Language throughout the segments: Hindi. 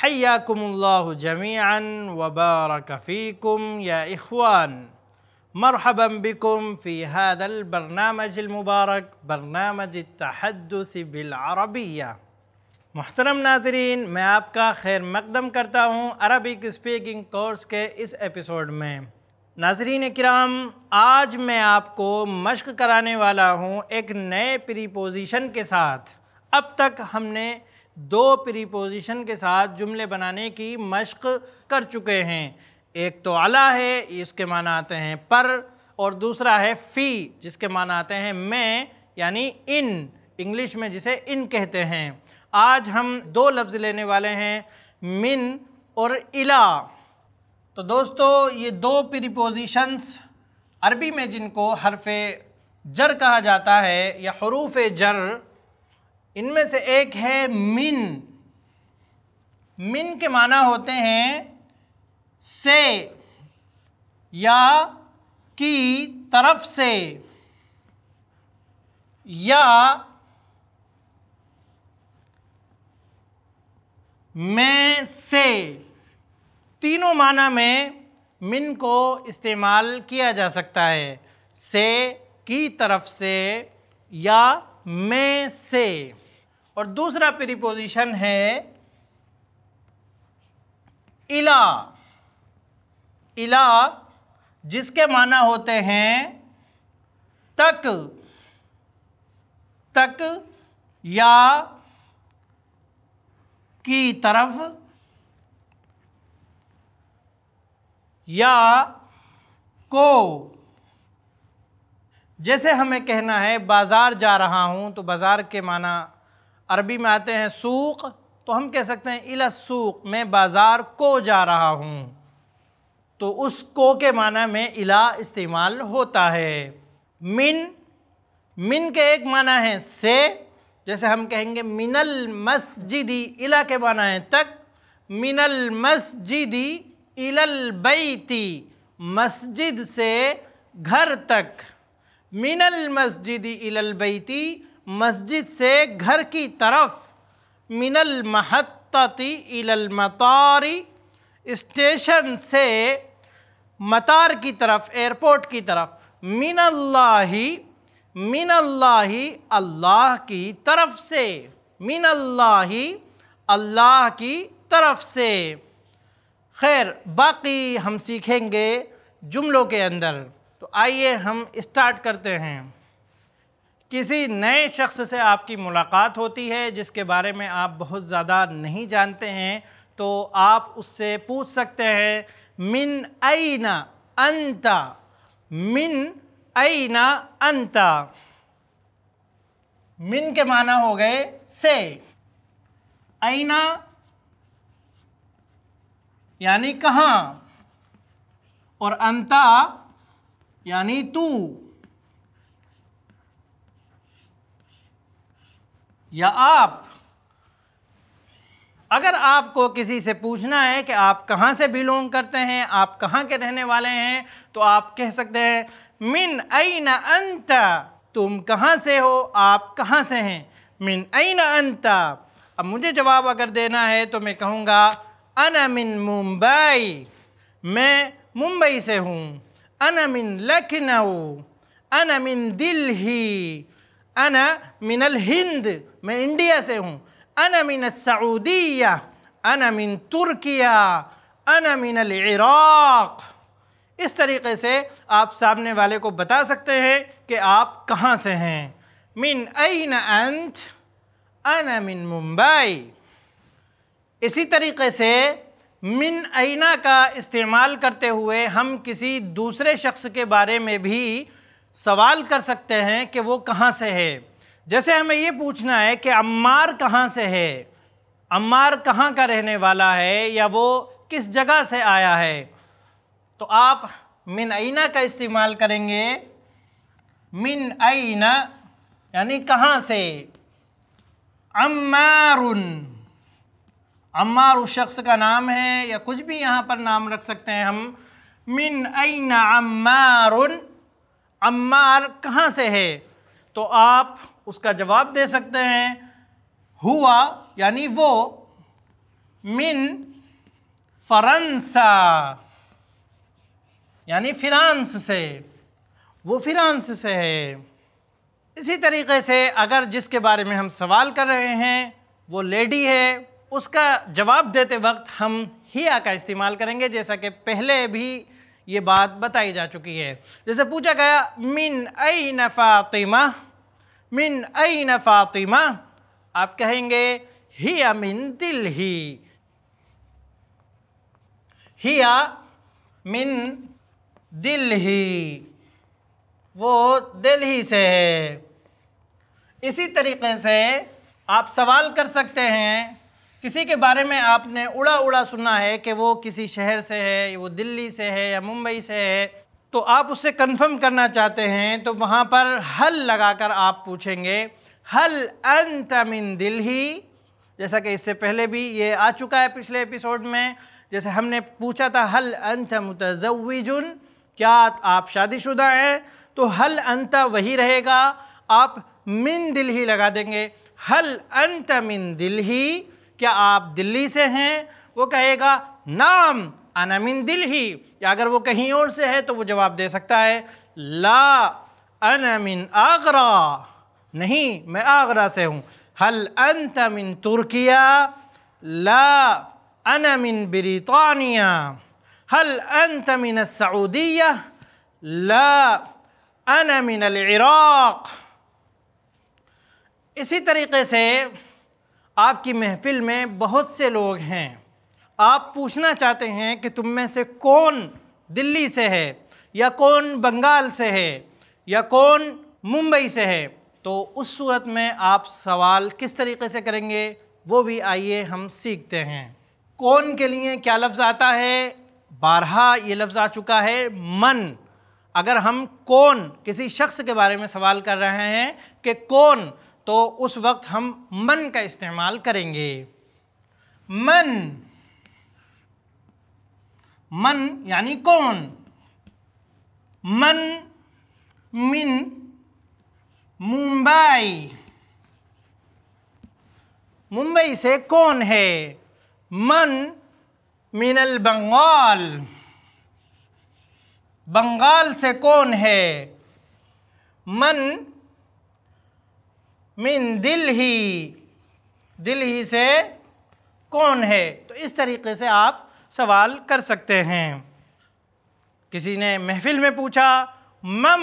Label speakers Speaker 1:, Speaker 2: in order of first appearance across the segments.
Speaker 1: हयाकुमल्लाह जमीन वबारकफ़ीकुम या इखवान मरहबम बिकुम फ़ी हदल बरनामजमबारक बरनामज तहदस बिलरबिया मोहतरम नाजरीन मैं आपका खैर मकदम करता हूँ अरबिक स्पीकिंग कोर्स के इस एपिसोड में नाजरीन कराम आज मैं आपको मश्क कराने वाला हूँ एक नए प्रीपोजिशन के साथ अब तक हमने दो प्रीपोजिशन के साथ जुमले बनाने की मशक कर चुके हैं एक तो अला है इसके माना आते हैं पर और दूसरा है फ़ी जिसके माना आते हैं मैं यानी इन इंग्लिश में जिसे इन कहते हैं आज हम दो लफ्ज़ लेने वाले हैं मिन और इला तो दोस्तों ये दो प्रीपोजिशंस अरबी में जिनको हरफ जर कहा जाता है या हरूफ जर इनमें से एक है मिन मिन के माना होते हैं से या की तरफ से या मैं से तीनों माना में मिन को इस्तेमाल किया जा सकता है से की तरफ से या मैं से और दूसरा प्रीपोजिशन है इला इला जिसके माना होते हैं तक तक या की तरफ या को जैसे हमें कहना है बाज़ार जा रहा हूँ तो बाज़ार के माना अरबी में आते हैं सूक तो हम कह सकते हैं इला सूक मैं बाज़ार को जा रहा हूँ तो उस को के माना में इला इस्तेमाल होता है मिन मिन के एक माना है से जैसे हम कहेंगे मिनल मस्जिदी इला के माना है तक मिनल मस्जिदी इलल बैती मस्जिद से घर तक मिनल मस्जिदी इलल बैती मस्जिद से घर की तरफ मिनल महत्ती इलल मतारी स्टेशन से मतार की तरफ एयरपोर्ट की तरफ मिनल्लाही मिनल्लाही अल्लाह की तरफ से मिनल्लाही अल्लाह की तरफ से खैर बाकी हम सीखेंगे जुमलों के अंदर तो आइए हम स्टार्ट करते हैं किसी नए शख्स से आपकी मुलाकात होती है जिसके बारे में आप बहुत ज़्यादा नहीं जानते हैं तो आप उससे पूछ सकते हैं मिन ऐना अंता मिन ऐना अंता मिन के माना हो गए से अना यानी कहाँ और अंता यानी तू या आप अगर आपको किसी से पूछना है कि आप कहाँ से बिलोंग करते हैं आप कहाँ के रहने वाले हैं तो आप कह सकते हैं मिन न अंता तुम कहाँ से हो आप कहाँ से हैं मिन न अंता अब मुझे जवाब अगर देना है तो मैं कहूँगा अना मिन मुंबई मैं मुंबई से हूँ अना मिन लखनऊ अना मिन दिल्ली अना मिनल हिंद मैं इंडिया से हूँ अना मिन सऊदिया अना मिन तुर्किया अना मिनल इराक़ इस तरीके से आप सामने वाले को बता सकते हैं कि आप कहाँ से हैं मिन अन अंत अन मिन मुंबई इसी तरीके से मिन ऐना का इस्तेमाल करते हुए हम किसी दूसरे शख्स के बारे में भी सवाल कर सकते हैं कि वो कहाँ से है जैसे हमें ये पूछना है कि अम्मार कहाँ से है अम्मार कहाँ का रहने वाला है या वो किस जगह से आया है तो आप मिन आना का इस्तेमाल करेंगे मिन आईना यानी कहाँ से अम्मारुन अम्मार उस शख्स का नाम है या कुछ भी यहाँ पर नाम रख सकते हैं हम मिन आईना अम्मारुन अम्मार कहाँ से है तो आप उसका जवाब दे सकते हैं हुआ यानी वो मिन फ़रंसा यानी फ्रांस से वो फ्रांस से है इसी तरीके से अगर जिसके बारे में हम सवाल कर रहे हैं वो लेडी है उसका जवाब देते वक्त हम हिया का इस्तेमाल करेंगे जैसा कि पहले भी ये बात बताई जा चुकी है जैसे पूछा गया मिन ऐ फ़ातिमा मिन ऐ फ़ातिमा आप कहेंगे ही अमिन दिल ही हिया मिन दिल ही वो दिल ही से है इसी तरीके से आप सवाल कर सकते हैं किसी के बारे में आपने उड़ा उड़ा सुना है कि वो किसी शहर से है वो दिल्ली से है या मुंबई से है तो आप उससे कंफर्म करना चाहते हैं तो वहाँ पर हल लगाकर आप पूछेंगे हल अंत मिन दिल ही जैसा कि इससे पहले भी ये आ चुका है पिछले एपिसोड में जैसे हमने पूछा था हल अंत जुन क्या आप शादीशुदा हैं तो हल अंत वही रहेगा आप मिन दिल ही लगा देंगे हल अंत मिन दिल ही क्या आप दिल्ली से हैं वो कहेगा नाम अनमिन दिल ही या अगर वो कहीं और से है तो वो जवाब दे सकता है ला अनमिन आगरा नहीं मैं आगरा से हूँ हल अंत मिन तुर्किया ला अनमिन ब्रितानिया हल अंत मिन सऊदिया ला अनमिन इराक़ इसी तरीके से आपकी महफिल में बहुत से लोग हैं आप पूछना चाहते हैं कि तुम में से कौन दिल्ली से है या कौन बंगाल से है या कौन मुंबई से है तो उस सूरत में आप सवाल किस तरीके से करेंगे वो भी आइए हम सीखते हैं कौन के लिए क्या लफ्ज़ आता है बारहा ये लफ्ज़ आ चुका है मन अगर हम कौन किसी शख्स के बारे में सवाल कर रहे हैं कि कौन तो उस वक्त हम मन का इस्तेमाल करेंगे मन मन यानी कौन मन मिन मुंबई मुंबई से कौन है मन मिनल बंगाल बंगाल से कौन है मन मिन दिल ही दिल ही से कौन है तो इस तरीके से आप सवाल कर सकते हैं किसी ने महफिल में पूछा मम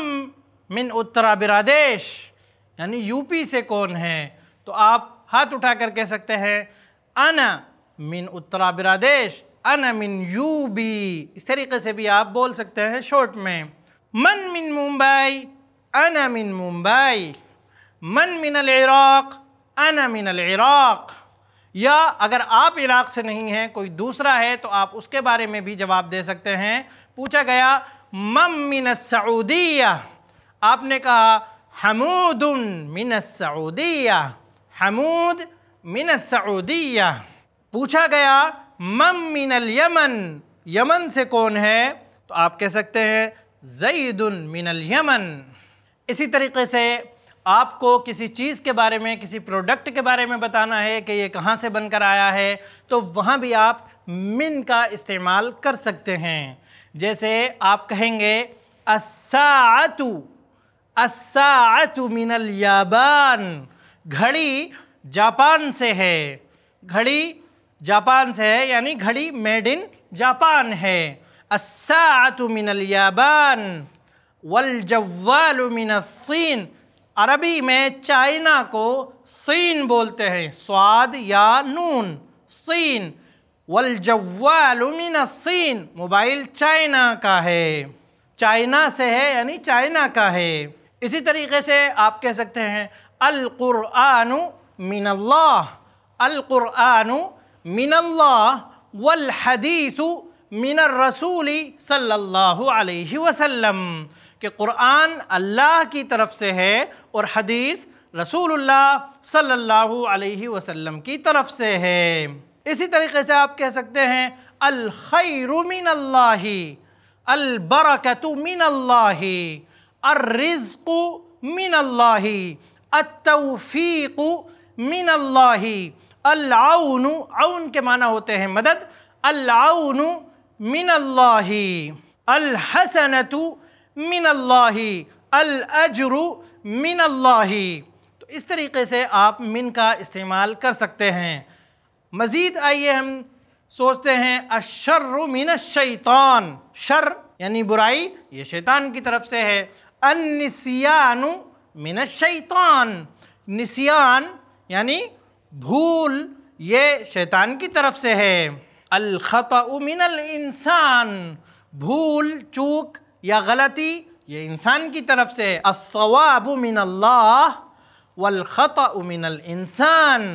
Speaker 1: मिन उत्तरा बिरादेश यानी यूपी से कौन है तो आप हाथ उठा कर कह सकते हैं अन मिन उत्तरा बिरादेश अन मिन यू बी इस तरीके से भी आप बोल सकते हैं शॉर्ट में मन मिन मुंबई अन मिन मुंबई मन मिनल इराक़ अना मिनल इराक़ या अगर आप इराक़ से नहीं हैं कोई दूसरा है तो आप उसके बारे में भी जवाब दे सकते हैं पूछा गया मम मिन सऊदिया आपने कहा हमूद मिन सऊदिया हमूद मिन सऊदिया पूछा गया मम मिनल यमन यमन से कौन है तो आप कह सकते हैं जईद मिनल यमन इसी तरीके से आपको किसी चीज़ के बारे में किसी प्रोडक्ट के बारे में बताना है कि ये कहाँ से बनकर आया है तो वहाँ भी आप मिन का इस्तेमाल कर सकते हैं जैसे आप कहेंगे असातु असातु मिनल याबान घड़ी जापान से है घड़ी जापान से है यानी घड़ी मेड इन जापान है असातु मिनल याबान वल जव्वाल मिनसीन अरबी में चाइना को सीन बोलते हैं स्वाद या नून सीन वलजवालमिन सीन मोबाइल चाइना का है चाइना से है यानी चाइना का है इसी तरीके से आप कह सकते हैं अल मिनल्ला मिन अल्लाह वल हदीसु मिन रसूली सल्लल्लाहु अलैहि वसल्लम कि क़ुरान अल्लाह की तरफ से है और हदीस रसूलुल्लाह सल्लल्लाहु अलैहि वसल्लम की तरफ से है इसी तरीके से आप कह सकते हैं अल अलबरकत मिन अल्लाह अर्रिज़्क़ मिन अल्लाह अतौफ़ीक़ मिन अल्लाह अल आउन के माना होते हैं मदद अल अल्लाउन मिन अल हसनतु मिन अल मिन तो इस तरीके से आप मिन का इस्तेमाल कर सकते हैं मज़ीद आइए हम सोचते हैं अशर्र मिन शैतान शर यानी बुराई ये शैतान की तरफ से है अनसियानु मिन शैतान निसियान यानी भूल ये शैतान की तरफ से है अलखता मिनल इंसान भूल चूक या गलती ये इंसान की तरफ से है असवाब मिन अल्लाह मिनल इंसान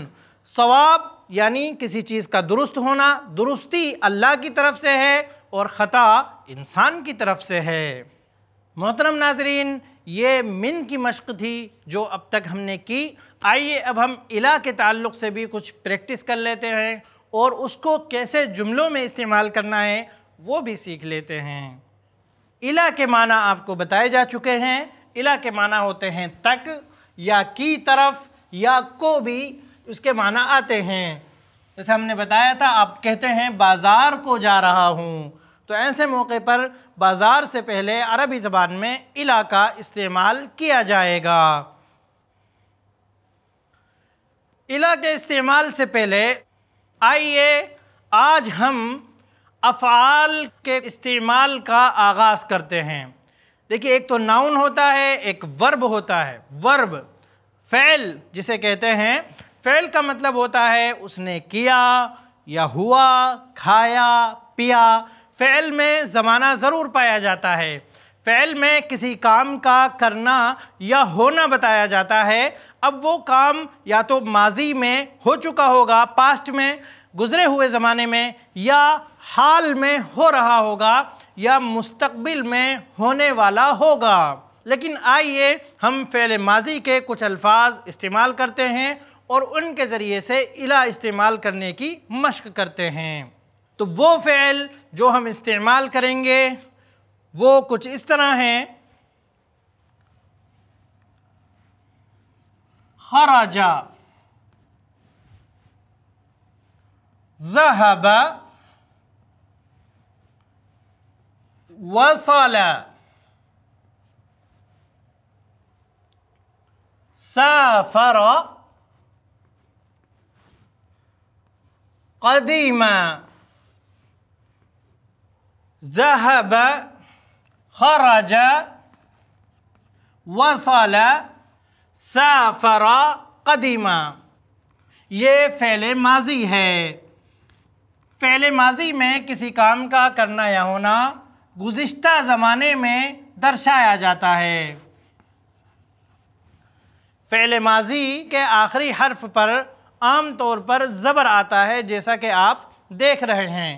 Speaker 1: सवाब यानी किसी चीज़ का दुरुस्त होना दुरुस्ती अल्लाह की तरफ से है और ख़ता इंसान की तरफ से है मोहतरम नाजरीन ये मिन की मशक थी जो अब तक हमने की आइए अब हम इला के ताल्लुक से भी कुछ प्रैक्टिस कर लेते हैं और उसको कैसे जुमलों में इस्तेमाल करना है वो भी सीख लेते हैं इला के माना आपको बताए जा चुके हैं इला के माना होते हैं तक या की तरफ या को भी उसके माना आते हैं जैसे हमने बताया था आप कहते हैं बाज़ार को जा रहा हूँ तो ऐसे मौके पर बाज़ार से पहले अरबी ज़बान में इला का इस्तेमाल किया जाएगा इला के इस्तेमाल से पहले आइए आज हम अफ़ाल के इस्तेमाल का आगाज़ करते हैं देखिए एक तो नाउन होता है एक वर्ब होता है वर्ब फ़ैल जिसे कहते हैं फ़ैल का मतलब होता है उसने किया या हुआ खाया पिया फ़ैल में ज़माना ज़रूर पाया जाता है फ़ैल में किसी काम का करना या होना बताया जाता है अब वो काम या तो माजी में हो चुका होगा पास्ट में गुज़रे हुए ज़माने में या हाल में हो रहा होगा या मुस्तबिल में होने वाला होगा लेकिन आइए हम फ़ैल माजी के कुछ अल्फाज इस्तेमाल करते हैं और उनके ज़रिए से इला इस्तेमाल करने की मशक करते हैं तो वो फ़ैल जो हम इस्तेमाल करेंगे وہ کچھ اس طرح ہیں خرج ذهب وصل سافر قديما ذهب खरज वसल साफरा कदीमा ये फ़ैल माजी है फ़ैल माजी में किसी काम का करना या होना गुज्त ज़माने में दर्शाया जाता है फ़ैल माजी के आखिरी हर्फ पर आम तौर पर ज़बर आता है जैसा कि आप देख रहे हैं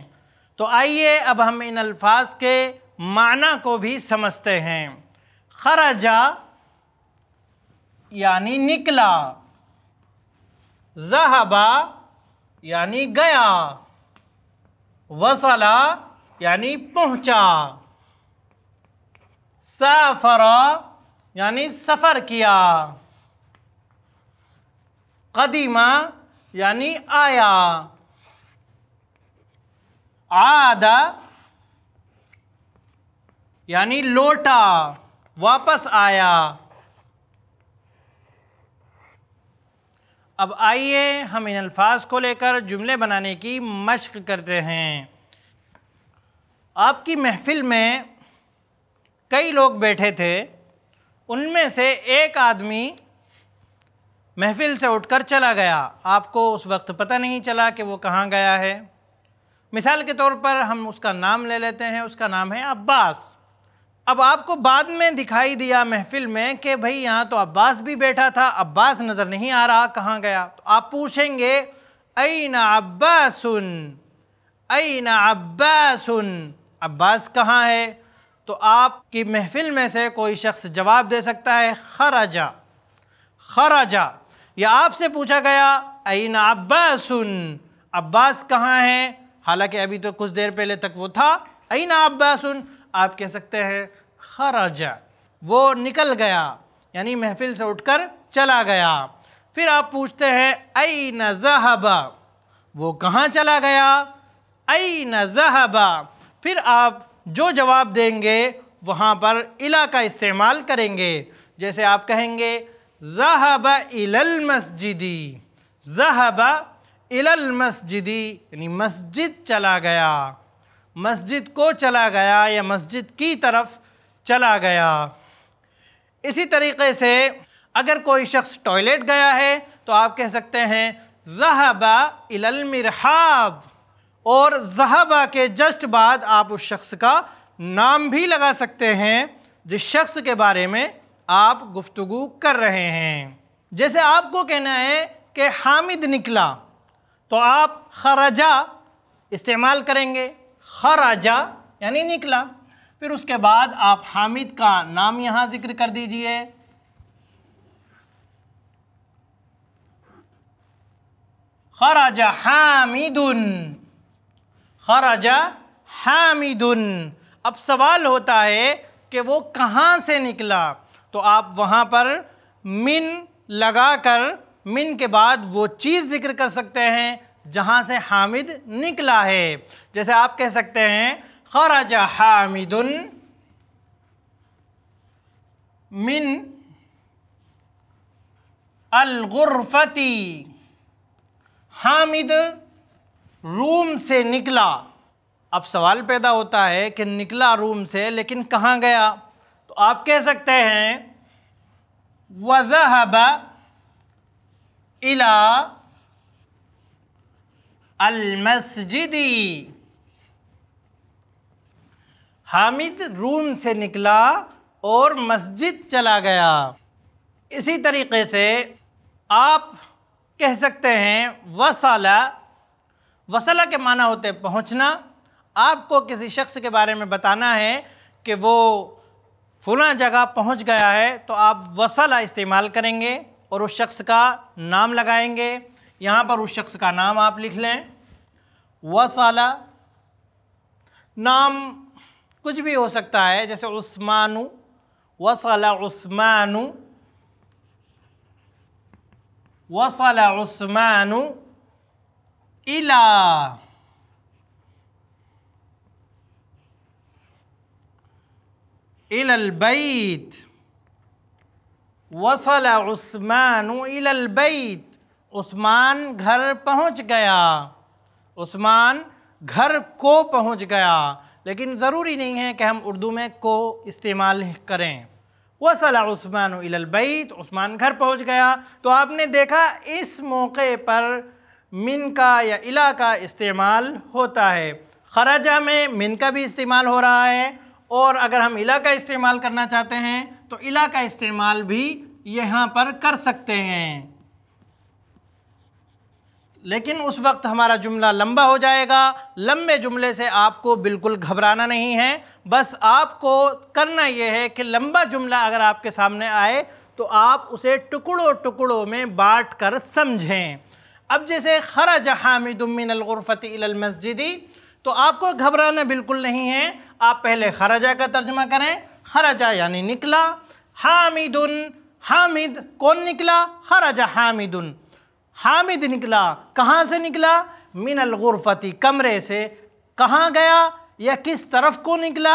Speaker 1: तो आइए अब हम इन अल्फाज के माना को भी समझते हैं खराजा यानी निकला जहाबा यानी गया वसला यानी पहुंचा सफरा यानी सफ़र किया कदीमा यानी आया आदा यानी लौटा वापस आया अब आइए हम इन अल्फाज को लेकर जुमले बनाने की मशक करते हैं आपकी महफिल में कई लोग बैठे थे उनमें से एक आदमी महफिल से उठकर चला गया आपको उस वक्त पता नहीं चला कि वो कहाँ गया है मिसाल के तौर पर हम उसका नाम ले लेते हैं उसका नाम है अब्बास अब आपको बाद में दिखाई दिया महफिल में कि भाई यहाँ तो अब्बास भी बैठा था अब्बास नज़र नहीं आ रहा कहाँ गया तो आप पूछेंगे अन अब्बासन अन अब्बासन अब्बास कहाँ है तो आपकी महफिल में से कोई शख्स जवाब दे सकता है खराजा खराजा या आपसे पूछा गया ऐना अब्बासन अब्बास कहाँ है हालांकि अभी तो कुछ देर पहले तक वो था अन अब्बासन आप कह सकते हैं खराज वो निकल गया यानी महफिल से उठकर चला गया फिर आप पूछते हैं अई न जहबा वो कहाँ चला गया अई न जहबा फिर आप जो जवाब देंगे वहाँ पर इला का इस्तेमाल करेंगे जैसे आप कहेंगे जहब इलल मस्जिदी जहब इलल मस्जिदी यानी मस्जिद चला गया मस्जिद को चला गया या मस्जिद की तरफ चला गया इसी तरीके से अगर कोई शख्स टॉयलेट गया है तो आप कह सकते हैं जहबा इलमिरहाब और जहबा के जस्ट बाद आप उस शख्स का नाम भी लगा सकते हैं जिस शख्स के बारे में आप गुफ्तु कर रहे हैं जैसे आपको कहना है कि हामिद निकला तो आप खराजा इस्तेमाल करेंगे खराजा यानी निकला फिर उसके बाद आप हामिद का नाम यहाँ जिक्र कर दीजिए खराजा हामिदुन खराजा हामिदुन अब सवाल होता है कि वो कहाँ से निकला तो आप वहां पर मिन लगा कर मिन के बाद वो चीज़ ज़िक्र कर सकते हैं जहाँ से हामिद निकला है जैसे आप कह सकते हैं خرج हामिद मिन الغرفة हामिद रूम से निकला अब सवाल पैदा होता है कि निकला रूम से लेकिन कहाँ गया तो आप कह सकते हैं वजहब इला अलमसजिदी हामिद रूम से निकला और मस्जिद चला गया इसी तरीके से आप कह सकते हैं वसाला वसला के माना होते पहुंचना पहुँचना आपको किसी शख्स के बारे में बताना है कि वो फला जगह पहुँच गया है तो आप वसला इस्तेमाल करेंगे और उस शख्स का नाम लगाएंगे यहाँ पर उस शख्स का नाम आप लिख लें वसाला नाम कुछ भी हो सकता है जैसे उस्मानु वसला उस्मानु वसला उस्मानु इला इलल बैत वसल उस्मान इलल बैत उस्मान घर पहुंच गया उस्मान घर को पहुंच गया लेकिन ज़रूरी नहीं है कि हम उर्दू में को इस्तेमाल करें वसलास्मान उस्मान उस्मान घर पहुंच गया तो आपने देखा इस मौके पर मिन का या इला का इस्तेमाल होता है खराजा में मिन का भी इस्तेमाल हो रहा है और अगर हम इला का इस्तेमाल करना चाहते हैं तो इला का इस्तेमाल भी यहाँ पर कर सकते हैं लेकिन उस वक्त हमारा जुमला लंबा हो जाएगा लंबे जुमले से आपको बिल्कुल घबराना नहीं है बस आपको करना यह है कि लंबा जुमला अगर आपके सामने आए तो आप उसे टुकड़ों टुकड़ों में बांट कर समझें अब जैसे खरा जहामिदुमिन मस्जिदी तो आपको घबराना बिल्कुल नहीं है आप पहले खराजा का तर्जमा करें खराजा यानी निकला हामिदुन हामिद कौन निकला खराजा हामिदुन हामिद निकला कहाँ से निकला मिनल गुरफती कमरे से कहाँ गया या किस तरफ को निकला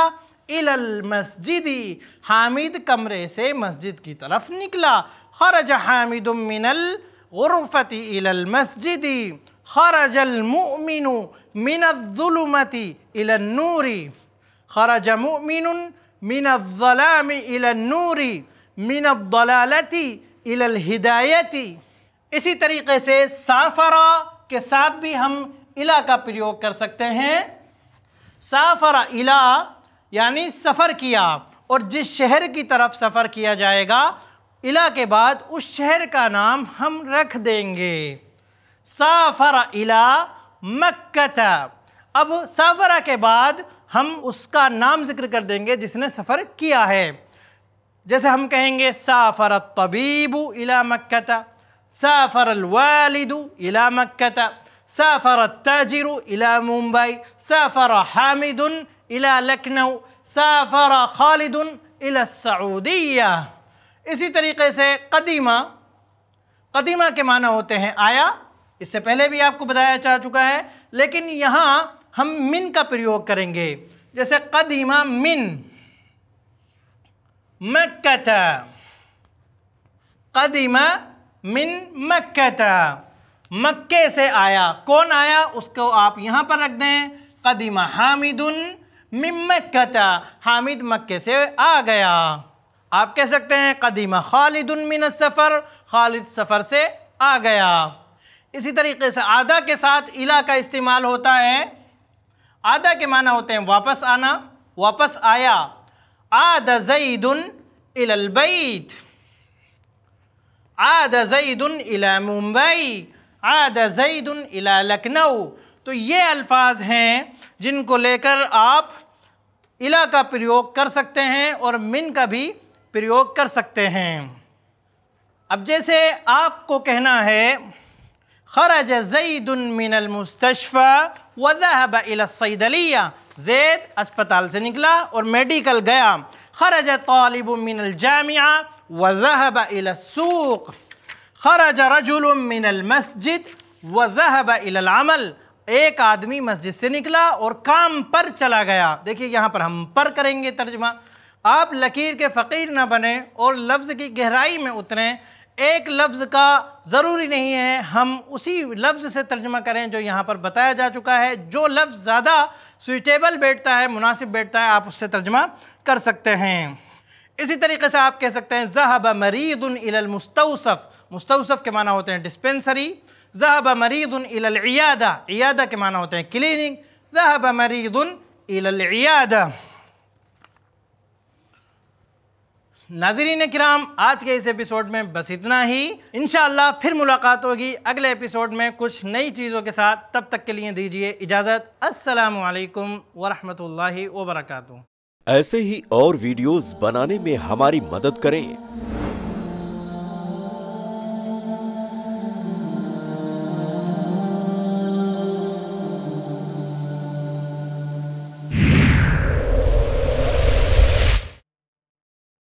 Speaker 1: इलल मस्जिदी हामिद कमरे से मस्जिद की तरफ निकला खरज हामिद मिनल गुरफती इलल मस्जिदी खरज अलमुमिन मिनजुलमती इलनूरी खरज मुमिन मिनजलाम इलनूरी मिनदलालती इलल हिदायती इसी तरीके से साफरा के साथ भी हम इला का प्रयोग कर सकते हैं साफरा इला यानी सफ़र किया और जिस शहर की तरफ सफ़र किया जाएगा इला के बाद उस शहर का नाम हम रख देंगे साफरा इला मक्कता अब साफरा के बाद हम उसका नाम जिक्र कर देंगे जिसने सफ़र किया है जैसे हम कहेंगे साफरा तबीबू इला मक्कता سافر الوالد إلى مكة سافر التاجر إلى مومباي سافر حامد إلى لكنو سافر خالد إلى السعودية قدیمہ قدیمہ کے معنی ہوتے ہیں آیا اس سے پہلے بھی آپ کو بتایا چاہ چکا ہے لیکن یہاں ہم من کا پریوگ کریں گے جیسے قدیمہ من मक्कत قدیمہ मिन मक्का मक्के से आया कौन आया उसको आप यहाँ पर रख दें कदीमा हामिदुन मिन मक्का हामिद मक्के से आ गया आप कह सकते हैं कदीमा खालिदुन मिन सफ़र खालिद सफ़र से आ गया इसी तरीके से आदा के साथ इला का इस्तेमाल होता है आदा के माना होते हैं वापस आना वापस आया आदा जईदन इलबैत आद जईद इला मुंबई आद जईद इला लखनऊ तो ये अल्फाज हैं जिनको लेकर आप इला का प्रयोग कर सकते हैं और मिन का भी प्रयोग कर सकते हैं अब जैसे आपको कहना है زيد من المستشفى وذهب वजहब इलसैदलिया जैद अस्पताल से निकला और मेडिकल गया खरज तालब وذهب जामिया السوق خرج खरज रजुल المسجد मस्जिद वजहब العمل एक आदमी मस्जिद से निकला और काम पर चला गया देखिए यहाँ पर हम पर करेंगे तर्जमा आप लकीर के फ़कीर न बने और लफ्ज़ की गहराई में उतरें एक लफ्ज़ का ज़रूरी नहीं है हम उसी लफ्ज़ से तर्जमा करें जो यहाँ पर बताया जा चुका है जो लफ्ज़ ज़्यादा सुइटेबल बैठता है मुनासिब बैठता है आप उससे तर्जमा कर सकते हैं इसी तरीके से आप कह सकते हैं जहब मरीदुलमस्तौसफ़ मुस्तौसफ़ के माना होते हैं डिस्पेंसरी जहब इयादा इयादा के माना होते हैं क्लिनिक जहब मरीदुलयादा नाजरीन कराम आज के इस एपिसोड में बस इतना ही इन फिर मुलाकात होगी अगले एपिसोड में कुछ नई चीज़ों के साथ तब तक के लिए दीजिए इजाज़त असलकम वरहमल वर्का ऐसे ही और वीडियोस बनाने में हमारी मदद करें